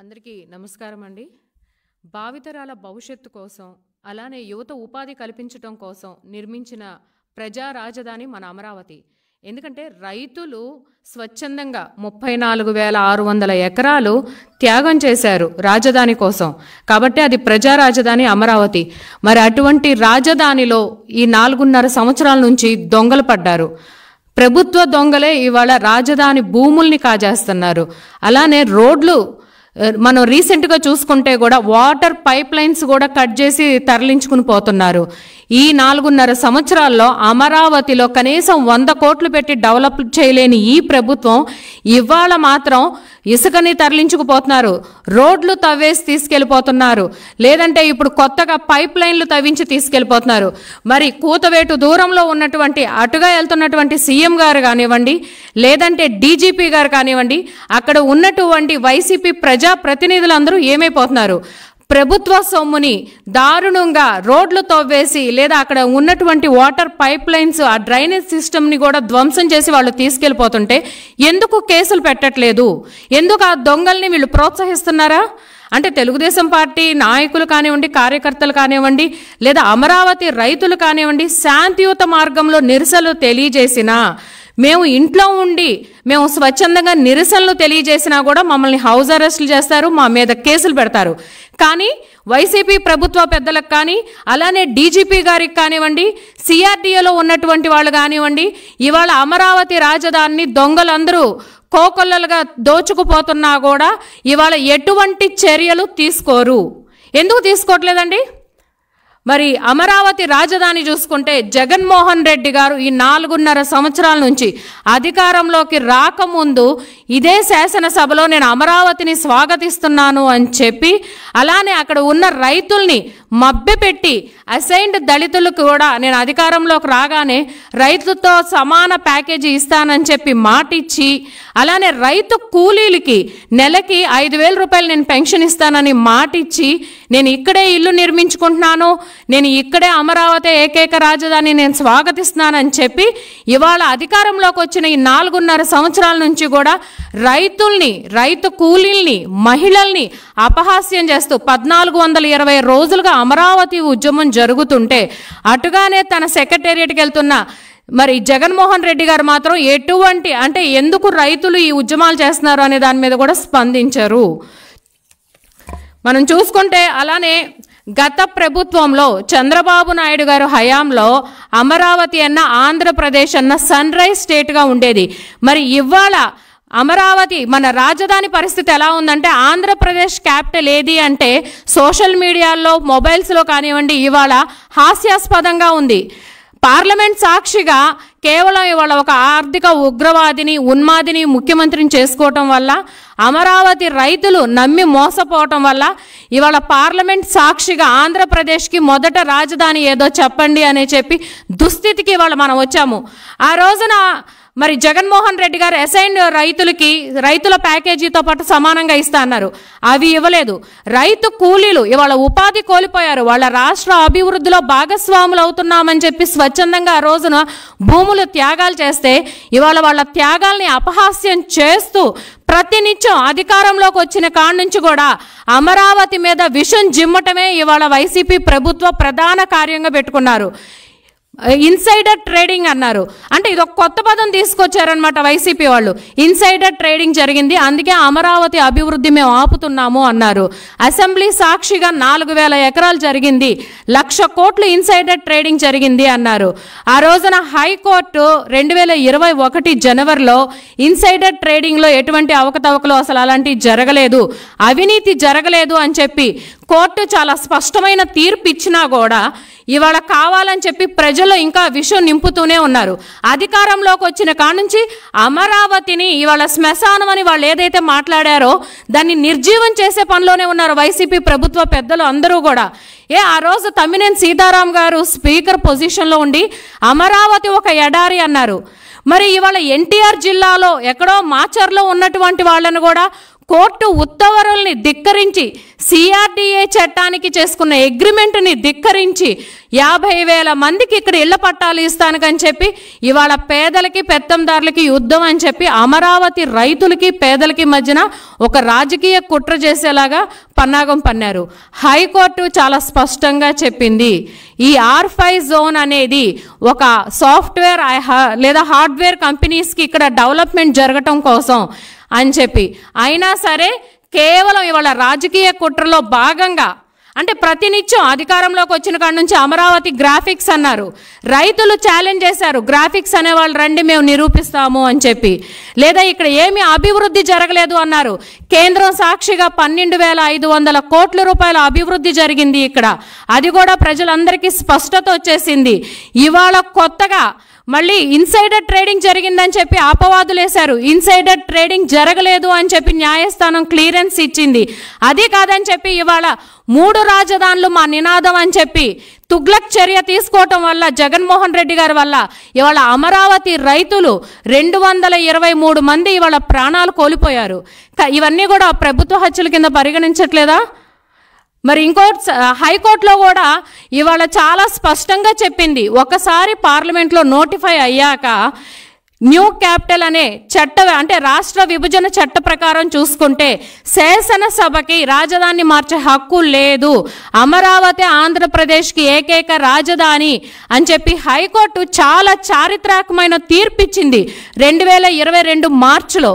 అందరికీ నమస్కారం అండి భావితరాల భవిష్యత్తు కోసం అలానే యువత ఉపాధి కల్పించడం కోసం నిర్మించిన ప్రజా రాజధాని మన అమరావతి ఎందుకంటే రైతులు స్వచ్ఛందంగా ముప్పై నాలుగు వేల ఆరు వందల ఎకరాలు త్యాగం చేశారు రాజధాని కోసం కాబట్టి అది ప్రజా రాజధాని అమరావతి మరి అటువంటి రాజధానిలో ఈ నాలుగున్నర సంవత్సరాల నుంచి దొంగలు పడ్డారు ప్రభుత్వ దొంగలే ఇవాళ రాజధాని భూముల్ని కాజేస్తున్నారు అలానే రోడ్లు మనం రీసెంట్గా చూసుకుంటే కూడా వాటర్ పైప్ లైన్స్ కూడా కట్ చేసి తరలించుకుని పోతున్నారు ఈ నాలుగున్నర సంవత్సరాల్లో అమరావతిలో కనీసం వంద కోట్లు పెట్టి డెవలప్ చేయలేని ఈ ప్రభుత్వం ఇవాళ మాత్రం ఇసుకని తరలించుకుపోతున్నారు రోడ్లు తవ్వేసి తీసుకెళ్ళిపోతున్నారు లేదంటే ఇప్పుడు కొత్తగా పైప్ లైన్లు తవ్వించి తీసుకెళ్ళిపోతున్నారు మరి కూతవేటు దూరంలో ఉన్నటువంటి అటుగా వెళ్తున్నటువంటి సీఎం గారు కానివ్వండి లేదంటే డీజీపీ గారు కానివ్వండి అక్కడ ఉన్నటువంటి వైసీపీ ప్రజా ప్రతినిధులందరూ ఏమైపోతున్నారు ప్రభుత్వ సొమ్ముని దారుణంగా రోడ్లు తవ్వేసి లేదా అక్కడ ఉన్నటువంటి వాటర్ పైప్ లైన్స్ ఆ డ్రైనేజ్ సిస్టమ్ని కూడా ధ్వంసం చేసి వాళ్ళు తీసుకెళ్ళిపోతుంటే ఎందుకు కేసులు పెట్టట్లేదు ఎందుకు ఆ దొంగల్ని వీళ్ళు ప్రోత్సహిస్తున్నారా అంటే తెలుగుదేశం పార్టీ నాయకులు కానివ్వండి కార్యకర్తలు కానివ్వండి లేదా అమరావతి రైతులు కానివ్వండి శాంతియుత మార్గంలో నిరసలు తెలియజేసినా మేము ఇంట్లో ఉండి మేము స్వచ్ఛందంగా నిరసనలు తెలియజేసినా కూడా మమ్మల్ని హౌస్ అరెస్టులు చేస్తారు మా మీద కేసులు పెడతారు కానీ వైసీపీ ప్రభుత్వ పెద్దలకు కానీ అలానే డీజీపీ గారికి కానివ్వండి సిఆర్డిఏలో ఉన్నటువంటి వాళ్ళు కానివ్వండి ఇవాళ అమరావతి రాజధానిని దొంగలందరూ కోకొల్లలుగా దోచుకుపోతున్నా కూడా ఇవాళ ఎటువంటి చర్యలు తీసుకోరు ఎందుకు తీసుకోవట్లేదండి మరి అమరావతి రాజధాని చూసుకుంటే జగన్మోహన్ రెడ్డి గారు ఈ నాలుగున్నర సంవత్సరాల నుంచి అధికారంలోకి రాకముందు ఇదే శాసనసభలో నేను అమరావతిని స్వాగతిస్తున్నాను అని చెప్పి అలానే అక్కడ ఉన్న రైతుల్ని మభ్యపెట్టి అసైన్డ్ దళితులకు కూడా నేను అధికారంలోకి రాగానే రైతుతో సమాన ప్యాకేజీ ఇస్తానని చెప్పి మాటిచ్చి అలానే రైతు కూలీలకి నెలకి ఐదు వేల రూపాయలు నేను పెన్షన్ ఇస్తానని మాటిచ్చి నేను ఇక్కడే ఇల్లు నిర్మించుకుంటున్నాను నేను ఇక్కడే అమరావతి ఏకైక రాజధాని నేను స్వాగతిస్తున్నానని చెప్పి ఇవాళ అధికారంలోకి వచ్చిన ఈ నాలుగున్నర సంవత్సరాల నుంచి కూడా రైతుల్ని రైతు కూలీల్ని మహిళల్ని అపహాస్యం చేస్తూ పద్నాలుగు వందల ఇరవై రోజులుగా అమరావతి ఉద్యమం జరుగుతుంటే అటుగానే తన సెక్రటేరియట్కి వెళ్తున్న మరి జగన్మోహన్ రెడ్డి గారు మాత్రం ఎటువంటి అంటే ఎందుకు రైతులు ఈ ఉద్యమాలు చేస్తున్నారు అనే దాని మీద కూడా స్పందించరు మనం చూసుకుంటే అలానే గత ప్రభుత్వంలో చంద్రబాబు నాయుడు గారు హయాంలో అమరావతి అన్న ఆంధ్రప్రదేశ్ అన్న సన్ రైజ్ స్టేట్గా ఉండేది మరి ఇవాళ అమరావతి మన రాజధాని పరిస్థితి ఎలా ఉందంటే ఆంధ్రప్రదేశ్ క్యాపిటల్ ఏది అంటే సోషల్ మీడియాలో మొబైల్స్లో కానివ్వండి ఇవాళ హాస్యాస్పదంగా ఉంది పార్లమెంట్ సాక్షిగా కేవలం ఇవాళ ఒక ఆర్థిక ఉగ్రవాదిని ఉన్మాదిని ముఖ్యమంత్రిని చేసుకోవటం వల్ల అమరావతి రైతులు నమ్మి మోసపోవటం వల్ల ఇవాళ పార్లమెంట్ సాక్షిగా ఆంధ్రప్రదేశ్కి మొదట రాజధాని ఏదో చెప్పండి అని చెప్పి దుస్థితికి ఇవాళ మనం వచ్చాము ఆ రోజున మరి జగన్మోహన్ రెడ్డి గారు అసైన్ రైతులకి రైతుల ప్యాకేజీతో పాటు సమానంగా ఇస్తా అన్నారు అవి ఇవ్వలేదు రైతు కూలీలు ఇవాళ ఉపాధి కోల్పోయారు వాళ్ళ రాష్ట్ర అభివృద్ధిలో భాగస్వాములు అవుతున్నామని చెప్పి స్వచ్ఛందంగా ఆ రోజున భూములు త్యాగాలు చేస్తే ఇవాళ వాళ్ళ త్యాగాల్ని అపహాస్యం చేస్తూ ప్రతినిత్యం అధికారంలోకి వచ్చిన కాడి నుంచి కూడా అమరావతి మీద విషం జిమ్మటమే ఇవాళ వైసీపీ ప్రభుత్వ ప్రధాన కార్యంగా పెట్టుకున్నారు ఇన్సైడర్ ట్రేడింగ్ అన్నారు అంటే ఇది ఒక కొత్త పదం తీసుకొచ్చారనమాట వైసీపీ వాళ్ళు ఇన్సైడర్ ట్రేడింగ్ జరిగింది అందుకే అమరావతి అభివృద్ధి మేము ఆపుతున్నాము అన్నారు అసెంబ్లీ సాక్షిగా నాలుగు వేల ఎకరాలు జరిగింది లక్ష కోట్లు ఇన్సైడర్ ట్రేడింగ్ జరిగింది అన్నారు ఆ రోజున హైకోర్టు రెండు వేల ఇరవై ఒకటి జనవరిలో ఇన్సైడర్ ట్రేడింగ్లో ఎటువంటి అవకతవకలు అసలు అలాంటివి జరగలేదు అవినీతి జరగలేదు అని చెప్పి కోర్టు చాలా స్పష్టమైన తీర్పు ఇచ్చినా కూడా ఇవాళ కావాలని చెప్పి ప్రజలు ఇంకా విషం నింపుతూనే ఉన్నారు అధికారంలోకి వచ్చిన కానుంచి అమరావతిని ఇవాళ శ్మశానం అని వాళ్ళు ఏదైతే మాట్లాడారో దాన్ని నిర్జీవం చేసే పనిలోనే ఉన్నారు వైసీపీ ప్రభుత్వ పెద్దలు అందరూ కూడా ఏ ఆ రోజు తమ్మినేని సీతారాం గారు స్పీకర్ పొజిషన్లో ఉండి అమరావతి ఒక ఎడారి అన్నారు మరి ఇవాళ ఎన్టీఆర్ జిల్లాలో ఎక్కడో మాచర్లో ఉన్నటువంటి వాళ్ళను కూడా కోర్టు ఉత్తవరుల్ని ధిక్కరించి సిఆర్డీఏ చట్టానికి చేసుకున్న అగ్రిమెంట్ని ధిక్కరించి యాభై వేల మందికి ఇక్కడ ఇళ్ల పట్టాలు అని చెప్పి ఇవాళ పేదలకి పెత్తందారులకి యుద్ధం అని చెప్పి అమరావతి రైతులకి పేదలకి మధ్యన ఒక రాజకీయ కుట్ర చేసేలాగా పన్నాగం పన్నారు హైకోర్టు చాలా స్పష్టంగా చెప్పింది ఈ ఆర్ ఫైవ్ జోన్ అనేది ఒక సాఫ్ట్వేర్ లేదా హార్డ్వేర్ కంపెనీస్కి ఇక్కడ డెవలప్మెంట్ జరగటం కోసం అని చెప్పి అయినా సరే కేవలం ఇవాళ రాజకీయ కుట్రలో భాగంగా అంటే ప్రతినిత్యం అధికారంలోకి వచ్చిన కాడ నుంచి అమరావతి గ్రాఫిక్స్ అన్నారు రైతులు ఛాలెంజ్ చేశారు గ్రాఫిక్స్ అనేవాళ్ళు రండి మేము నిరూపిస్తాము అని చెప్పి లేదా ఇక్కడ ఏమి అభివృద్ధి జరగలేదు అన్నారు కేంద్రం సాక్షిగా పన్నెండు వేల ఐదు వందల కోట్ల రూపాయల అభివృద్ధి జరిగింది ఇక్కడ అది కూడా ప్రజలందరికీ స్పష్టత వచ్చేసింది ఇవాళ కొత్తగా మళ్ళీ ఇన్సైడర్ ట్రేడింగ్ జరిగిందని చెప్పి అపవాదులు వేశారు ఇన్సైడర్ ట్రేడింగ్ జరగలేదు అని చెప్పి న్యాయస్థానం క్లియరెన్స్ ఇచ్చింది అది కాదని చెప్పి ఇవాళ మూడు రాజధానులు మా నినాదం అని చెప్పి తుగ్లక్ చర్య తీసుకోవటం వల్ల జగన్మోహన్ రెడ్డి గారి వల్ల ఇవాళ అమరావతి రైతులు రెండు వందల ఇరవై మూడు మంది ఇవాళ ప్రాణాలు కోల్పోయారు ఇవన్నీ కూడా ప్రభుత్వ హత్యల కింద పరిగణించట్లేదా మరి ఇంకో హైకోర్టులో కూడా ఇవాళ చాలా స్పష్టంగా చెప్పింది ఒకసారి పార్లమెంట్లో నోటిఫై అయ్యాక న్యూ క్యాపిటల్ అనే చట్ట అంటే రాష్ట్ర విభజన చట్ట ప్రకారం చూసుకుంటే శాసనసభకి రాజధాని మార్చే హక్కు లేదు అమరావతి ఆంధ్రప్రదేశ్కి ఏకైక రాజధాని అని చెప్పి హైకోర్టు చాలా చారిత్రాత్మకమైన తీర్పిచ్చింది రెండు వేల ఇరవై రెండు మార్చిలో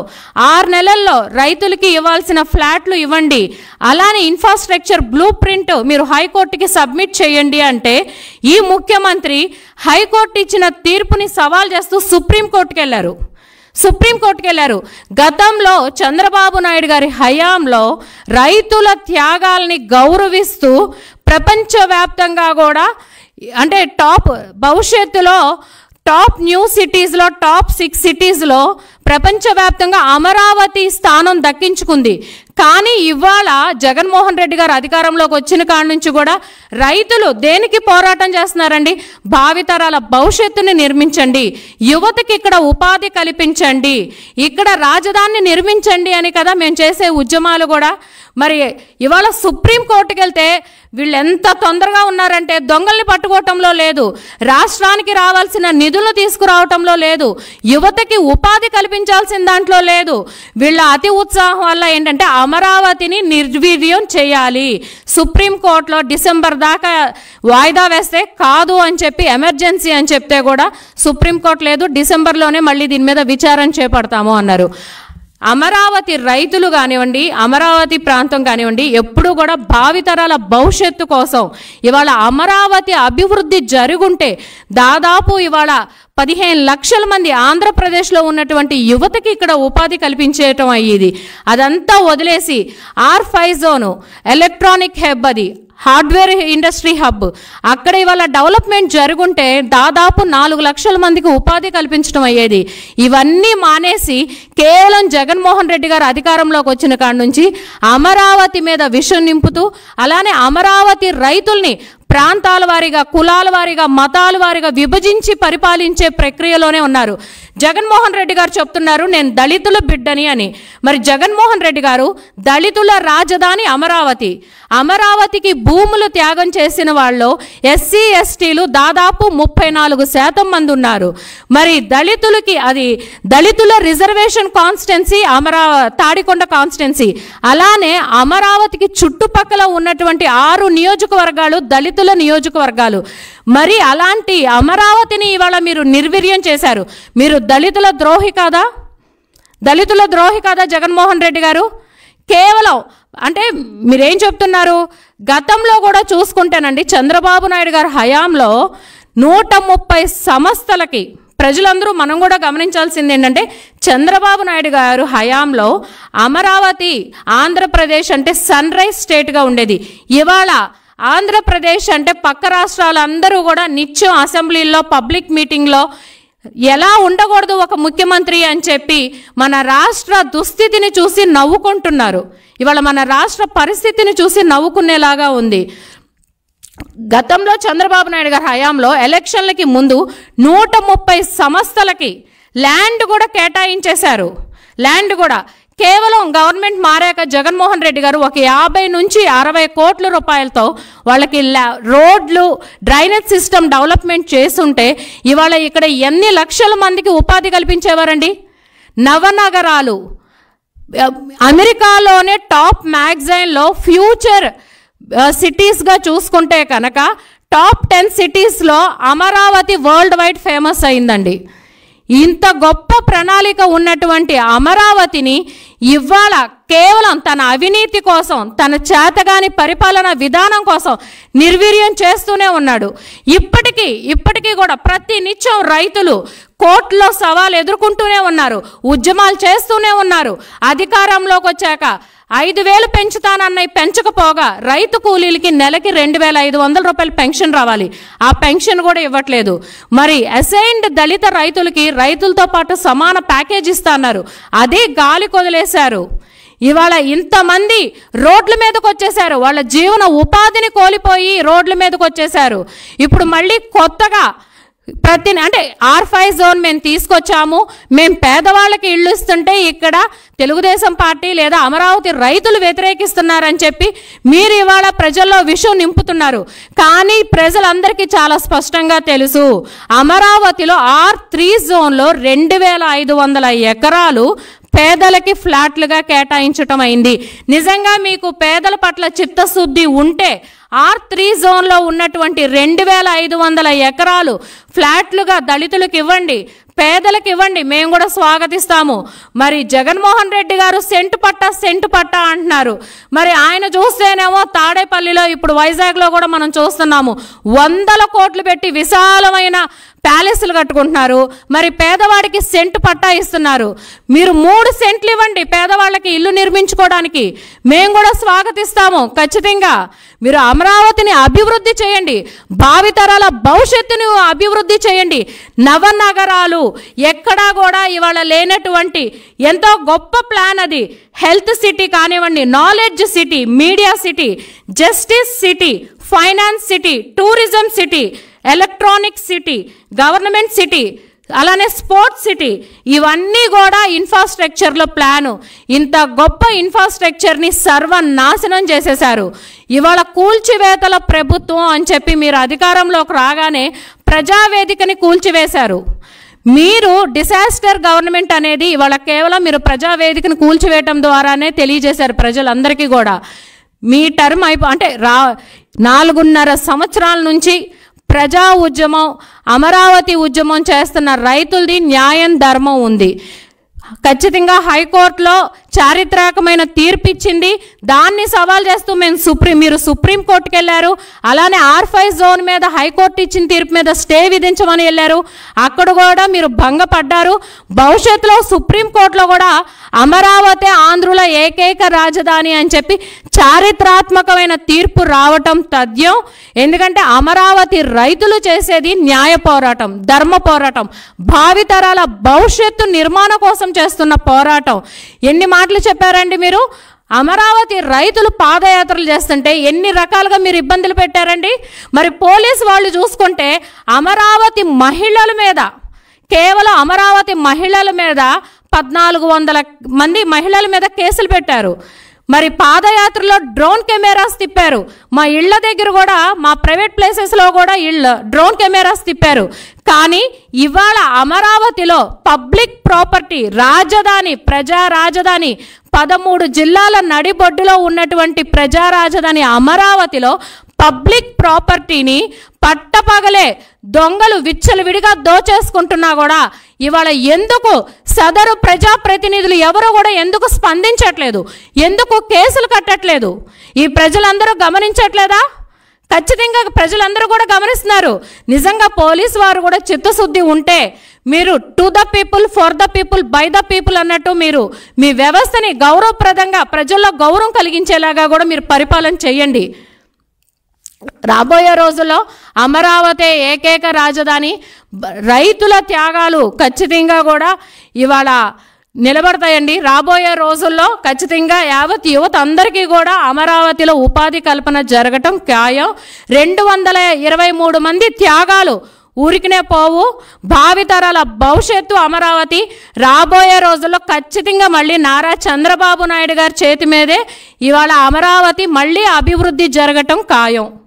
ఆరు నెలల్లో రైతులకి ఇవ్వాల్సిన ఫ్లాట్లు ఇవ్వండి అలానే ఇన్ఫ్రాస్ట్రక్చర్ బ్లూ ప్రింట్ మీరు హైకోర్టుకి సబ్మిట్ చేయండి అంటే ఈ ముఖ్యమంత్రి హైకోర్టు ఇచ్చిన తీర్పుని సవాల్ చేస్తూ సుప్రీంకోర్టుకి కోర్టుకు వెళ్ళారు సుప్రీంకోర్టుకు వెళ్ళారు గతంలో చంద్రబాబు నాయుడు గారి హయాంలో రైతుల త్యాగాల్ని గౌరవిస్తూ ప్రపంచవ్యాప్తంగా కూడా అంటే టాప్ భవిష్యత్తులో టాప్ న్యూ సిటీస్లో టాప్ సిక్స్ సిటీస్లో ప్రపంచవ్యాప్తంగా అమరావతి స్థానం దక్కించుకుంది కానీ ఇవాళ జగన్మోహన్ రెడ్డి గారు అధికారంలోకి వచ్చిన కాడ నుంచి కూడా రైతులు దేనికి పోరాటం చేస్తున్నారండి భావితరాల భవిష్యత్తుని నిర్మించండి యువతకి ఇక్కడ ఉపాధి కల్పించండి ఇక్కడ రాజధానిని నిర్మించండి అని కదా మేము చేసే ఉద్యమాలు కూడా మరి ఇవాళ సుప్రీంకోర్టుకి వెళ్తే వీళ్ళు ఎంత తొందరగా ఉన్నారంటే దొంగల్ని పట్టుకోవటంలో లేదు రాష్ట్రానికి రావాల్సిన నిధులు తీసుకురావటంలో లేదు యువతకి ఉపాధి కల్పించాల్సిన దాంట్లో లేదు వీళ్ళ అతి ఉత్సాహం వల్ల ఏంటంటే అమరావతిని నిర్వీర్యం చేయాలి సుప్రీంకోర్టులో డిసెంబర్ దాకా వాయిదా వేస్తే కాదు అని చెప్పి ఎమర్జెన్సీ అని చెప్తే కూడా సుప్రీంకోర్టు లేదు డిసెంబర్లోనే మళ్ళీ దీని మీద విచారణ చేపడతాము అన్నారు అమరావతి రైతులు కానివ్వండి అమరావతి ప్రాంతం కానివ్వండి ఎప్పుడు కూడా భావితరాల భవిష్యత్తు కోసం ఇవాళ అమరావతి అభివృద్ధి జరుగుంటే దాదాపు ఇవాళ పదిహేను లక్షల మంది ఆంధ్రప్రదేశ్లో ఉన్నటువంటి యువతకి ఇక్కడ ఉపాధి కల్పించేయటం అయ్యేది అదంతా వదిలేసి R five zone electronic hub అది హార్డ్వేర్ ఇండస్ట్రీ హబ్ అక్కడ ఇవాళ డెవలప్మెంట్ జరుగుంటే దాదాపు నాలుగు లక్షల మందికి ఉపాధి కల్పించడం అయ్యేది ఇవన్నీ మానేసి కేవలం జగన్మోహన్ రెడ్డి గారు అధికారంలోకి వచ్చిన కాడ నుంచి అమరావతి మీద విషం నింపుతూ అలానే అమరావతి రైతుల్ని ప్రాంతాల వారీగా కులాల వారీగా మతాల వారీగా విభజించి పరిపాలించే ప్రక్రియలోనే ఉన్నారు జగన్మోహన్ రెడ్డి గారు చెప్తున్నారు నేను దళితుల బిడ్డని అని మరి జగన్మోహన్ రెడ్డి గారు దళితుల రాజధాని అమరావతి అమరావతికి భూములు త్యాగం చేసిన వాళ్ళు ఎస్సీ ఎస్టీలు దాదాపు ముప్పై నాలుగు శాతం మంది ఉన్నారు మరి దళితులకి అది దళితుల రిజర్వేషన్ కాన్స్టెన్సీ అమరా తాడికొండ కాన్స్టెన్సీ అలానే అమరావతికి చుట్టుపక్కల ఉన్నటువంటి ఆరు నియోజకవర్గాలు దళిత అభ్యర్థుల నియోజకవర్గాలు మరి అలాంటి అమరావతిని ఇవాళ మీరు నిర్వీర్యం చేశారు మీరు దళితుల ద్రోహి కాదా దళితుల ద్రోహి కాదా జగన్మోహన్ రెడ్డి గారు కేవలం అంటే మీరేం చెప్తున్నారు గతంలో కూడా చూసుకుంటేనండి చంద్రబాబు నాయుడు గారు హయాంలో నూట ముప్పై సంస్థలకి ప్రజలందరూ మనం కూడా గమనించాల్సింది ఏంటంటే చంద్రబాబు నాయుడు గారు హయాంలో అమరావతి ఆంధ్రప్రదేశ్ అంటే సన్ రైజ్ స్టేట్గా ఉండేది ఇవాళ ఆంధ్రప్రదేశ్ అంటే పక్క రాష్ట్రాలందరూ కూడా నిత్యం అసెంబ్లీలో పబ్లిక్ మీటింగ్లో ఎలా ఉండకూడదు ఒక ముఖ్యమంత్రి అని చెప్పి మన రాష్ట్ర దుస్థితిని చూసి నవ్వుకుంటున్నారు ఇవాళ మన రాష్ట్ర పరిస్థితిని చూసి నవ్వుకునేలాగా ఉంది గతంలో చంద్రబాబు నాయుడు గారి హయాంలో ఎలక్షన్లకి ముందు నూట ముప్పై సంస్థలకి ల్యాండ్ కూడా కేటాయించేశారు ల్యాండ్ కూడా కేవలం గవర్నమెంట్ మారాక జగన్మోహన్ రెడ్డి గారు ఒక యాభై నుంచి అరవై కోట్ల రూపాయలతో వాళ్ళకి రోడ్లు డ్రైనేజ్ సిస్టమ్ డెవలప్మెంట్ చేస్తుంటే ఇవాళ ఇక్కడ ఎన్ని లక్షల మందికి ఉపాధి కల్పించేవారండి నవనగరాలు అమెరికాలోనే టాప్ మ్యాగజైన్లో ఫ్యూచర్ సిటీస్గా చూసుకుంటే కనుక టాప్ టెన్ సిటీస్లో అమరావతి వరల్డ్ వైడ్ ఫేమస్ అయిందండి ఇంత గొప్ప ప్రణాళిక ఉన్నటువంటి అమరావతిని ఇవాళ కేవలం తన అవినీతి కోసం తన చేతగాని పరిపాలన విధానం కోసం నిర్వీర్యం చేస్తూనే ఉన్నాడు ఇప్పటికీ ఇప్పటికీ కూడా ప్రతి నిత్యం రైతులు కోర్టులో సవాలు ఎదుర్కొంటూనే ఉన్నారు ఉద్యమాలు చేస్తూనే ఉన్నారు అధికారంలోకి వచ్చాక ఐదు వేలు పెంచుతానన్న పెంచకపోగా రైతు కూలీలకి నెలకి రెండు వేల ఐదు వందల రూపాయలు పెన్షన్ రావాలి ఆ పెన్షన్ కూడా ఇవ్వట్లేదు మరి అసైన్డ్ దళిత రైతులకి రైతులతో పాటు సమాన ప్యాకేజ్ ఇస్తాన్నారు అదే గాలి కొదిలేశారు ఇవాళ ఇంతమంది రోడ్ల మీదకి వచ్చేసారు వాళ్ళ జీవన ఉపాధిని కోల్పోయి రోడ్ల మీదకి వచ్చేసారు ఇప్పుడు మళ్ళీ కొత్తగా ప్రతి అంటే ఆర్ఫై జోన్ మేము తీసుకొచ్చాము మేము పేదవాళ్ళకి ఇళ్ళు ఇస్తుంటే ఇక్కడ తెలుగుదేశం పార్టీ లేదా అమరావతి రైతులు వ్యతిరేకిస్తున్నారని చెప్పి మీరు ఇవాళ ప్రజల్లో విషం నింపుతున్నారు కానీ ప్రజలందరికీ చాలా స్పష్టంగా తెలుసు అమరావతిలో ఆర్ త్రీ జోన్లో రెండు వేల ఐదు వందల ఎకరాలు పేదలకి ఫ్లాట్లుగా కేటాయించటం అయింది నిజంగా మీకు పేదల పట్ల చిత్తశుద్ధి ఉంటే ఆర్ త్రీ జోన్లో ఉన్నటువంటి రెండు వేల ఐదు వందల ఎకరాలు ఫ్లాట్లుగా దళితులకు ఇవ్వండి పేదలకు ఇవ్వండి మేము కూడా స్వాగతిస్తాము మరి జగన్మోహన్ రెడ్డి గారు సెంటు పట్ట సెంటు పట్ట అంటున్నారు మరి ఆయన చూస్తేనేమో తాడేపల్లిలో ఇప్పుడు వైజాగ్లో కూడా మనం చూస్తున్నాము వందల కోట్లు పెట్టి విశాలమైన ప్యాలెస్లు కట్టుకుంటున్నారు మరి పేదవాడికి సెంట్ పట్టా ఇస్తున్నారు మీరు మూడు సెంట్లు ఇవ్వండి పేదవాళ్ళకి ఇల్లు నిర్మించుకోవడానికి మేము కూడా స్వాగతిస్తాము ఖచ్చితంగా మీరు అమరావతిని అభివృద్ధి చేయండి భావితరాల భవిష్యత్తును అభివృద్ధి చేయండి నవనగరాలు ఎక్కడా కూడా ఇవాళ లేనటువంటి ఎంతో గొప్ప ప్లాన్ అది హెల్త్ సిటీ కానివ్వండి knowledge city media city justice city finance city tourism city electronic city government city అలానే స్పోర్ట్స్ సిటీ ఇవన్నీ కూడా ఇన్ఫ్రాస్ట్రక్చర్లో ప్లాను ఇంత గొప్ప ఇన్ఫ్రాస్ట్రక్చర్ని సర్వనాశనం చేసేశారు ఇవాళ కూల్చివేతల ప్రభుత్వం అని చెప్పి మీరు అధికారంలోకి రాగానే ప్రజావేదికని కూల్చివేశారు మీరు డిసాస్టర్ గవర్నమెంట్ అనేది ఇవాళ కేవలం మీరు ప్రజావేదికను కూల్చివేయటం ద్వారానే తెలియజేశారు ప్రజలందరికీ కూడా మీ టర్మ్ అయిపో అంటే రా నాలుగున్నర సంవత్సరాల నుంచి ప్రజా ఉద్యమం అమరావతి ఉద్యమం చేస్తున్న రైతులది న్యాయం ధర్మం ఉంది ఖచ్చితంగా హైకోర్టులో చారిత్రాత్మకమైన ఇచ్చింది దాన్ని సవాల్ చేస్తూ మేము సుప్రీం మీరు సుప్రీంకోర్టుకి వెళ్ళారు అలానే ఫైవ్ జోన్ మీద హైకోర్టు ఇచ్చిన తీర్పు మీద స్టే విధించమని వెళ్ళారు అక్కడ కూడా మీరు భంగపడ్డారు భవిష్యత్తులో సుప్రీంకోర్టులో కూడా అమరావతి ఆంధ్రుల ఏకైక రాజధాని అని చెప్పి చారిత్రాత్మకమైన తీర్పు రావటం తథ్యం ఎందుకంటే అమరావతి రైతులు చేసేది న్యాయ పోరాటం ధర్మ పోరాటం భావితరాల భవిష్యత్తు నిర్మాణం కోసం చేస్తున్న పోరాటం ఎన్ని మాట మాటలు చెప్పారండి మీరు అమరావతి రైతులు పాదయాత్రలు చేస్తుంటే ఎన్ని రకాలుగా మీరు ఇబ్బందులు పెట్టారండి మరి పోలీసు వాళ్ళు చూసుకుంటే అమరావతి మహిళల మీద కేవలం అమరావతి మహిళల మీద పద్నాలుగు వందల మంది మహిళల మీద కేసులు పెట్టారు మరి పాదయాత్రలో డ్రోన్ కెమెరాస్ తిప్పారు మా ఇళ్ల దగ్గర కూడా మా ప్రైవేట్ ప్లేసెస్లో కూడా ఇళ్ళ డ్రోన్ కెమెరాస్ తిప్పారు కానీ ఇవాళ అమరావతిలో పబ్లిక్ ప్రాపర్టీ రాజధాని ప్రజా రాజధాని పదమూడు జిల్లాల నడిబొడ్డులో ఉన్నటువంటి ప్రజా రాజధాని అమరావతిలో పబ్లిక్ ప్రాపర్టీని పట్టపగలే దొంగలు విచ్చలు విడిగా దోచేసుకుంటున్నా కూడా ఇవాళ ఎందుకు సదరు ప్రజాప్రతినిధులు ఎవరు కూడా ఎందుకు స్పందించట్లేదు ఎందుకు కేసులు కట్టట్లేదు ఈ ప్రజలందరూ గమనించట్లేదా ఖచ్చితంగా ప్రజలందరూ కూడా గమనిస్తున్నారు నిజంగా పోలీస్ వారు కూడా చిత్తశుద్ధి ఉంటే మీరు to the people for the people by the people అన్నట్టు మీరు మీ వ్యవస్థని గౌరవప్రదంగా ప్రజల్లో గౌరవం కలిగించేలాగా కూడా మీరు పరిపాలన చేయండి రాబోయే రోజుల్లో అమరావతి ఏకైక రాజధాని రైతుల త్యాగాలు ఖచ్చితంగా కూడా ఇవాళ నిలబడతాయండి రాబోయే రోజుల్లో ఖచ్చితంగా యావత్ యువత అందరికీ కూడా అమరావతిలో ఉపాధి కల్పన జరగటం ఖాయం రెండు వందల ఇరవై మూడు మంది త్యాగాలు ఊరికినే పోవు భావితరాల భవిష్యత్తు అమరావతి రాబోయే రోజుల్లో ఖచ్చితంగా మళ్ళీ నారా చంద్రబాబు నాయుడు గారి చేతి మీదే ఇవాళ అమరావతి మళ్ళీ అభివృద్ధి జరగటం ఖాయం